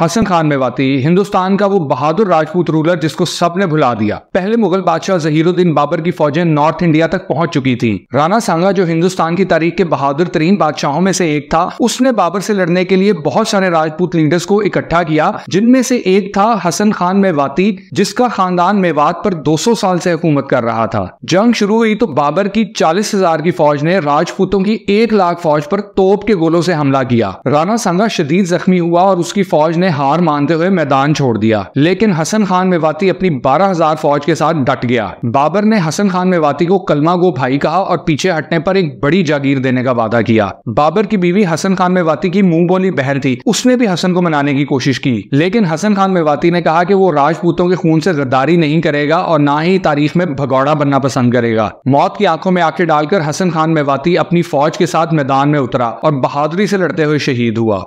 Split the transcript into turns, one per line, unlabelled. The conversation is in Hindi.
हसन खान मेवाती हिंदुस्तान का वो बहादुर राजपूत रूलर जिसको सबने भुला दिया पहले मुगल बादशाह जहीरुद्दीन बाबर की फौजें नॉर्थ इंडिया तक पहुंच चुकी थी राणा सांगा जो हिंदुस्तान की तारीख के बहादुर तरीन बादशाहों में से एक था उसने बाबर से लड़ने के लिए बहुत सारे राजपूत लीडर्स को इकट्ठा किया जिनमें से एक था हसन खान मेवाती जिसका खानदान मेवात पर दो साल से हुकूमत कर रहा था जंग शुरू हुई तो बाबर की चालीस हजार की फौज ने राजपूतों की एक लाख फौज पर तोप के गोलों से हमला किया राणा सांगा शदीद जख्मी हुआ और उसकी फौज ने ने हार मानते हुए मैदान छोड़ दिया लेकिन हसन खान मेवाती अपनी 12000 फौज के साथ डट गया बाबर ने हसन खान मेवाती को कलमा गो भाई कहा और पीछे हटने पर एक बड़ी जागीर देने का वादा किया बाबर की बीवी हसन खान मेवाती की मुंह बोली बहन थी उसने भी हसन को मनाने की कोशिश की लेकिन हसन खान मेवाती ने कहा की वो राजपूतों के खून से गद्दारी नहीं करेगा और ना ही तारीख में भगौड़ा बनना पसंद करेगा मौत की आंखों में आंखें डालकर हसन खान मेवाती अपनी फौज के साथ मैदान में उतरा और बहादुरी से लड़ते हुए शहीद हुआ